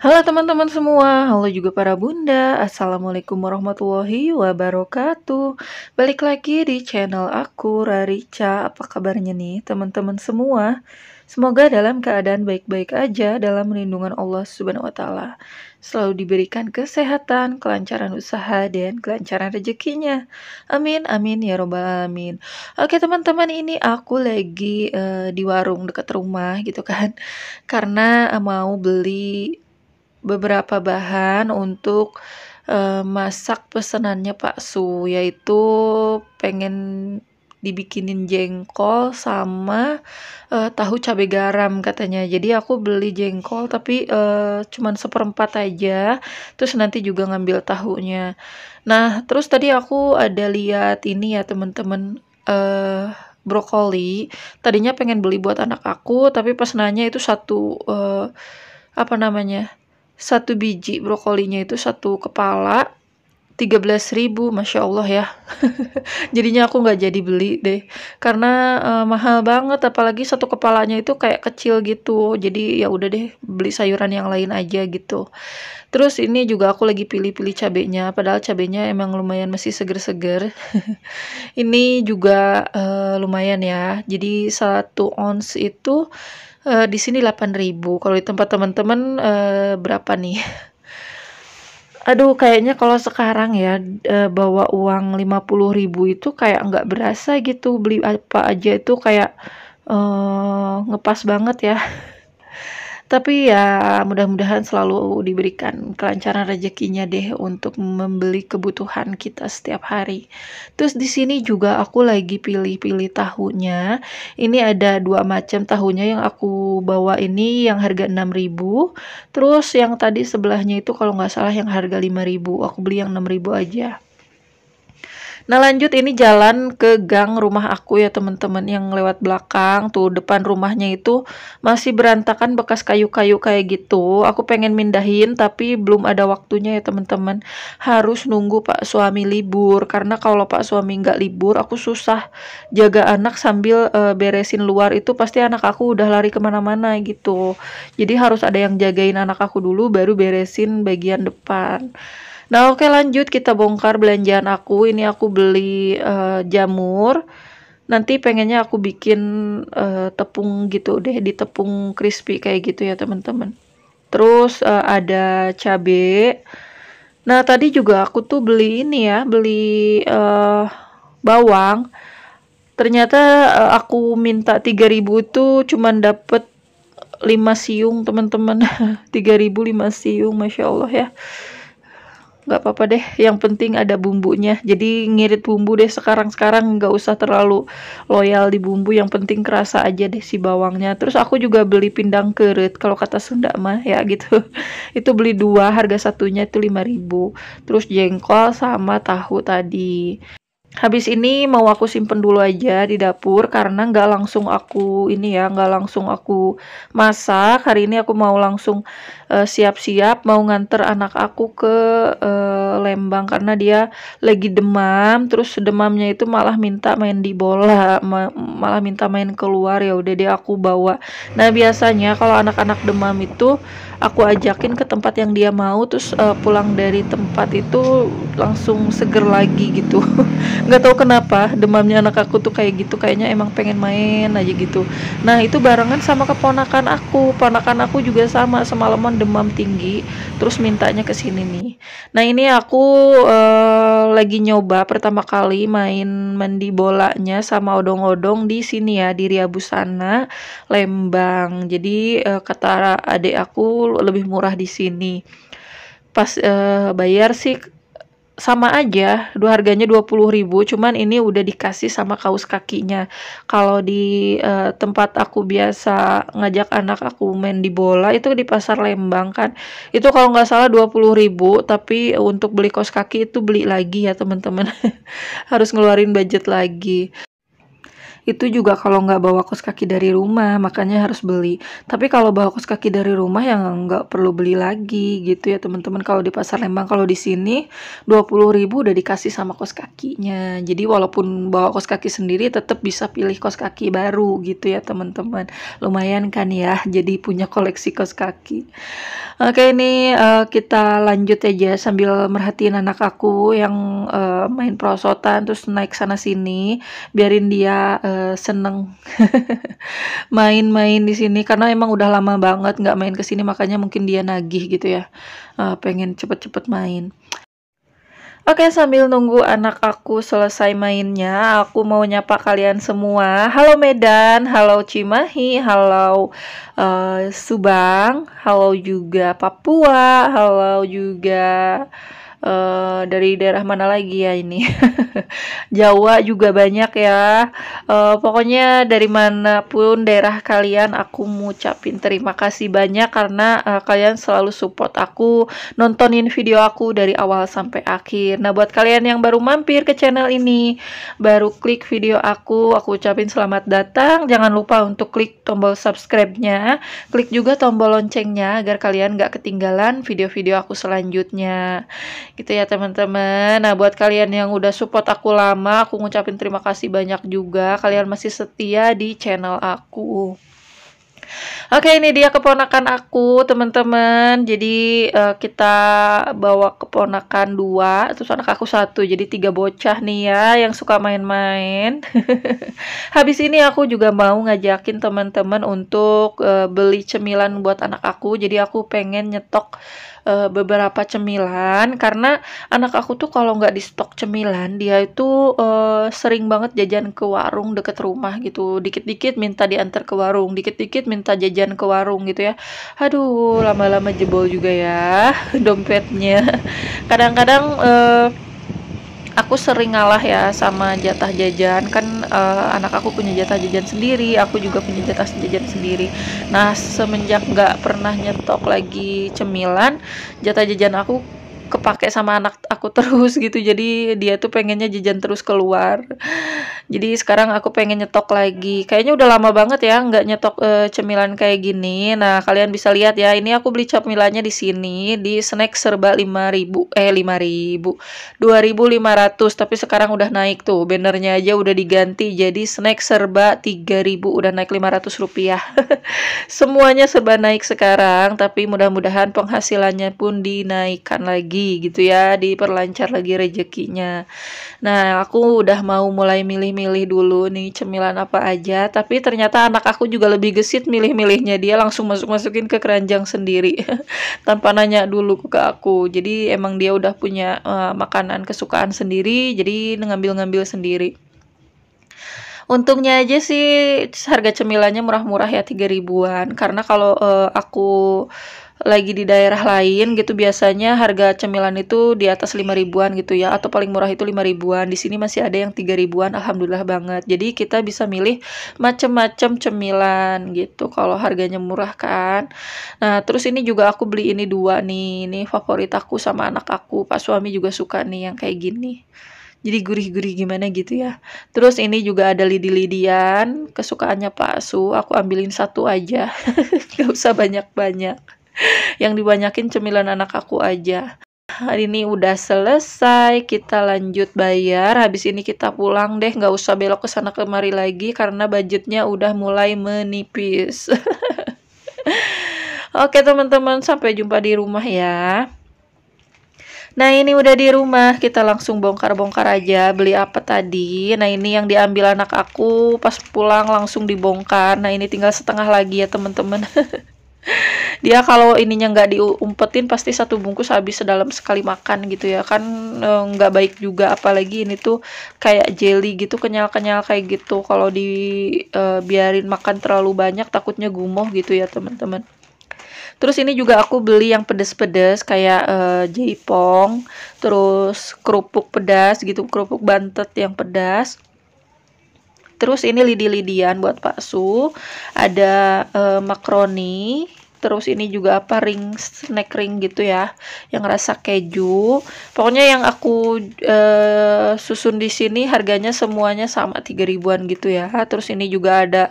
Halo teman-teman semua, halo juga para bunda Assalamualaikum warahmatullahi wabarakatuh Balik lagi di channel aku, Rarica Apa kabarnya nih teman-teman semua? Semoga dalam keadaan baik-baik aja dalam lindungan Allah Subhanahu wa taala. Selalu diberikan kesehatan, kelancaran usaha dan kelancaran rezekinya. Amin amin ya robbal alamin. Oke teman-teman, ini aku lagi uh, di warung dekat rumah gitu kan. Karena eh, mau beli beberapa bahan untuk uh, masak pesenannya Pak Su yaitu pengen dibikinin jengkol sama uh, tahu cabai garam katanya. Jadi aku beli jengkol tapi uh, cuman seperempat aja. Terus nanti juga ngambil tahunya. Nah, terus tadi aku ada lihat ini ya temen-temen brokoli. Tadinya pengen beli buat anak aku tapi pas nanya itu satu uh, apa namanya? satu biji brokolinya itu satu kepala 13.000 Masya Allah ya Jadinya aku nggak jadi beli deh Karena uh, mahal banget Apalagi satu kepalanya itu kayak kecil gitu Jadi ya udah deh Beli sayuran yang lain aja gitu Terus ini juga aku lagi pilih-pilih cabenya Padahal cabenya emang lumayan masih seger-seger Ini juga uh, lumayan ya Jadi satu ons itu uh, di sini 8.000 kalau di tempat teman-teman uh, berapa nih aduh kayaknya kalau sekarang ya uh, bawa uang puluh ribu itu kayak nggak berasa gitu beli apa aja itu kayak uh, ngepas banget ya tapi ya mudah-mudahan selalu diberikan kelancaran rezekinya deh untuk membeli kebutuhan kita setiap hari. Terus di sini juga aku lagi pilih-pilih tahunya. Ini ada dua macam tahunya yang aku bawa ini yang harga 6.000. Terus yang tadi sebelahnya itu kalau nggak salah yang harga 5.000. Aku beli yang 6.000 aja. Nah lanjut ini jalan ke gang rumah aku ya teman-teman yang lewat belakang tuh depan rumahnya itu masih berantakan bekas kayu-kayu kayak gitu. Aku pengen mindahin tapi belum ada waktunya ya teman-teman. Harus nunggu pak suami libur karena kalau pak suami nggak libur aku susah jaga anak sambil uh, beresin luar itu pasti anak aku udah lari kemana-mana gitu. Jadi harus ada yang jagain anak aku dulu baru beresin bagian depan. Nah, oke lanjut kita bongkar belanjaan aku. Ini aku beli uh, jamur. Nanti pengennya aku bikin uh, tepung gitu deh, di tepung crispy kayak gitu ya, teman-teman. Terus uh, ada cabe. Nah, tadi juga aku tuh beli ini ya, beli uh, bawang. Ternyata uh, aku minta 3000 tuh cuman dapet 5 siung teman-teman 3000 5 siung Masya Allah ya nggak apa-apa deh yang penting ada bumbunya jadi ngirit bumbu deh sekarang-sekarang nggak usah terlalu loyal di bumbu yang penting kerasa aja deh si bawangnya terus aku juga beli pindang kerut kalau kata Sunda mah ya gitu itu beli dua harga satunya itu 5000 terus jengkol sama tahu tadi Habis ini mau aku simpen dulu aja di dapur karena nggak langsung aku ini ya nggak langsung aku masak hari ini aku mau langsung eh, siap-siap uh, mau nganter anak aku ke uh, Lembang karena dia lagi demam terus demamnya itu malah minta main di bola ma malah minta main keluar ya udah deh aku bawa. Nah biasanya kalau anak-anak demam itu aku ajakin ke tempat yang dia mau terus uh, pulang dari tempat itu langsung seger lagi gitu nggak tahu kenapa demamnya anak aku tuh kayak gitu kayaknya emang pengen main aja gitu nah itu barengan sama keponakan aku ponakan aku juga sama semalaman demam tinggi terus mintanya ke sini nih nah ini aku uh, lagi nyoba pertama kali main mandi bolanya sama odong-odong di sini ya di Ria Busana Lembang jadi uh, kata adik aku lebih murah di sini pas uh, bayar sih sama aja, dua harganya 20.000, cuman ini udah dikasih sama kaos kakinya. Kalau di uh, tempat aku biasa ngajak anak aku main di bola itu di Pasar Lembang kan. Itu kalau nggak salah 20.000, tapi untuk beli kaos kaki itu beli lagi ya, teman-teman. Harus ngeluarin budget lagi itu juga kalau nggak bawa kos kaki dari rumah makanya harus beli tapi kalau bawa kos kaki dari rumah yang nggak perlu beli lagi gitu ya teman-teman kalau di pasar Lembang kalau di sini ribu udah dikasih sama kos kakinya jadi walaupun bawa kos kaki sendiri tetap bisa pilih kos kaki baru gitu ya teman-teman lumayan kan ya jadi punya koleksi kos kaki oke ini uh, kita lanjut aja sambil merhatiin anak aku yang uh, main prosotan terus naik sana sini biarin dia uh, seneng main-main di sini karena emang udah lama banget nggak main ke sini makanya mungkin dia nagih gitu ya uh, pengen cepet-cepet main. Oke, sambil nunggu anak aku selesai mainnya, aku mau nyapa kalian semua. Halo Medan, halo Cimahi, halo uh, Subang, halo juga Papua, halo juga uh, dari daerah mana lagi ya ini Jawa juga banyak ya uh, pokoknya dari manapun daerah kalian aku mengucapin terima kasih banyak karena uh, kalian selalu support aku nontonin video aku dari awal sampai akhir nah buat kalian yang baru mampir ke channel ini baru klik video aku aku ucapin selamat datang jangan lupa untuk klik tombol subscribe-nya klik juga tombol loncengnya agar kalian gak ketinggalan video-video aku selanjutnya gitu ya teman-teman. Nah buat kalian yang udah support aku lama, aku ngucapin terima kasih banyak juga. Kalian masih setia di channel aku. Oke ini dia keponakan aku teman-teman. Jadi uh, kita bawa keponakan dua, terus anak aku satu. Jadi tiga bocah nih ya yang suka main-main. Habis ini aku juga mau ngajakin teman-teman untuk uh, beli cemilan buat anak aku. Jadi aku pengen nyetok uh, beberapa cemilan karena anak aku tuh kalau nggak di stok cemilan dia itu uh, sering banget jajan ke warung deket rumah gitu dikit-dikit minta diantar ke warung dikit-dikit minta jajan ke warung gitu ya aduh lama-lama jebol juga ya dompetnya kadang-kadang eh, aku sering ngalah ya sama jatah jajan kan uh, anak aku punya jatah jajan sendiri aku juga punya jatah jajan sendiri nah semenjak nggak pernah nyetok lagi cemilan jatah jajan aku kepake sama anak aku terus gitu jadi dia tuh pengennya jajan terus keluar jadi sekarang aku pengen nyetok lagi kayaknya udah lama banget ya nggak nyetok e, cemilan kayak gini nah kalian bisa lihat ya ini aku beli cemilannya di sini di snack serba 5000 eh 5000 2500 tapi sekarang udah naik tuh bannernya aja udah diganti jadi snack serba 3000 udah naik 500 rupiah semuanya serba naik sekarang tapi mudah-mudahan penghasilannya pun dinaikkan lagi gitu ya di diperlancar lagi rezekinya. Nah, aku udah mau mulai milih-milih dulu nih cemilan apa aja, tapi ternyata anak aku juga lebih gesit milih-milihnya. Dia langsung masuk-masukin ke keranjang sendiri tanpa nanya dulu ke aku. Jadi emang dia udah punya uh, makanan kesukaan sendiri, jadi ngambil-ngambil sendiri. Untungnya aja sih harga cemilannya murah-murah ya 3 ribuan karena kalau uh, aku lagi di daerah lain gitu biasanya harga cemilan itu di atas 5 ribuan gitu ya atau paling murah itu 5 ribuan di sini masih ada yang 3 ribuan alhamdulillah banget jadi kita bisa milih macam-macam cemilan gitu kalau harganya murah kan nah terus ini juga aku beli ini dua nih ini favorit aku sama anak aku pak suami juga suka nih yang kayak gini jadi gurih-gurih gimana gitu ya. Terus ini juga ada lidi-lidian, kesukaannya Pak Su, aku ambilin satu aja, gak usah banyak-banyak yang dibanyakin cemilan anak aku aja hari ini udah selesai kita lanjut bayar habis ini kita pulang deh nggak usah belok ke sana kemari lagi karena budgetnya udah mulai menipis oke teman-teman sampai jumpa di rumah ya Nah ini udah di rumah kita langsung bongkar-bongkar aja beli apa tadi Nah ini yang diambil anak aku pas pulang langsung dibongkar Nah ini tinggal setengah lagi ya teman-teman dia kalau ininya nggak diumpetin pasti satu bungkus habis sedalam sekali makan gitu ya kan eh, nggak e, baik juga apalagi ini tuh kayak jelly gitu kenyal-kenyal kayak gitu kalau dibiarin eh, e, makan terlalu banyak takutnya gumoh gitu ya teman-teman Terus ini juga aku beli yang pedes-pedes kayak e, terus kerupuk pedas gitu, kerupuk bantet yang pedas. Terus ini lidi-lidian buat Pak Su, ada e, eh, makaroni, terus ini juga apa ring snack ring gitu ya, yang rasa keju. Pokoknya yang aku e, susun di sini harganya semuanya sama 3 ribuan gitu ya. Terus ini juga ada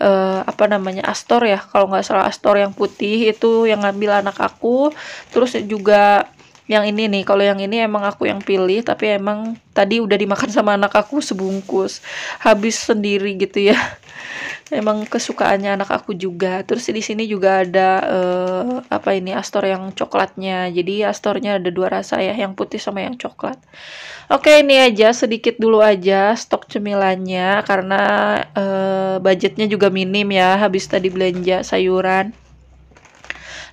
e, apa namanya Astor ya, kalau nggak salah Astor yang putih itu yang ngambil anak aku. Terus juga yang ini nih kalau yang ini emang aku yang pilih tapi emang tadi udah dimakan sama anak aku sebungkus habis sendiri gitu ya emang kesukaannya anak aku juga terus di sini juga ada uh, apa ini astor yang coklatnya jadi astornya ada dua rasa ya yang putih sama yang coklat oke ini aja sedikit dulu aja stok cemilannya karena uh, budgetnya juga minim ya habis tadi belanja sayuran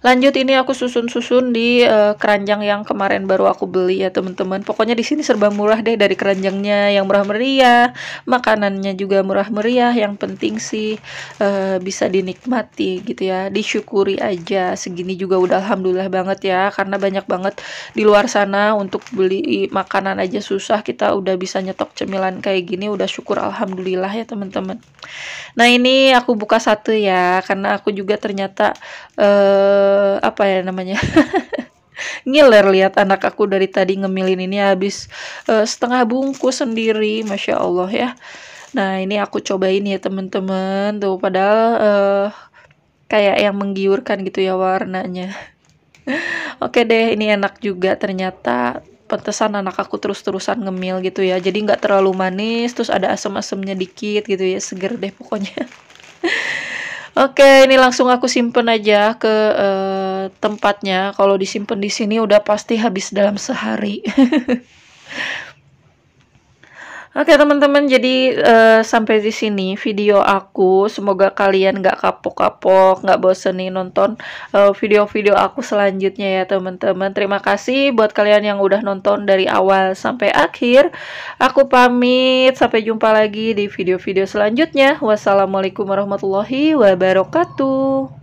lanjut ini aku susun-susun di uh, keranjang yang kemarin baru aku beli ya teman-teman pokoknya di sini serba murah deh dari keranjangnya yang murah meriah makanannya juga murah meriah yang penting sih uh, bisa dinikmati gitu ya disyukuri aja segini juga udah alhamdulillah banget ya karena banyak banget di luar sana untuk beli makanan aja susah kita udah bisa nyetok cemilan kayak gini udah syukur alhamdulillah ya teman-teman nah ini aku buka satu ya karena aku juga ternyata uh, apa ya namanya ngiler lihat anak aku dari tadi ngemilin ini habis uh, setengah bungkus sendiri masya allah ya nah ini aku cobain ya temen-temen tuh padahal uh, kayak yang menggiurkan gitu ya warnanya oke deh ini enak juga ternyata pantesan anak aku terus-terusan ngemil gitu ya jadi nggak terlalu manis terus ada asam-asamnya dikit gitu ya seger deh pokoknya Oke, ini langsung aku simpen aja ke uh, tempatnya. Kalau disimpan di sini udah pasti habis dalam sehari. Oke teman-teman, jadi uh, sampai di sini video aku. Semoga kalian nggak kapok-kapok, nggak bosen nih nonton eh, video-video uh, video -video aku selanjutnya ya teman-teman. Terima kasih buat kalian yang udah nonton dari awal sampai akhir. Aku pamit, sampai jumpa lagi di video-video selanjutnya. Wassalamualaikum warahmatullahi wabarakatuh.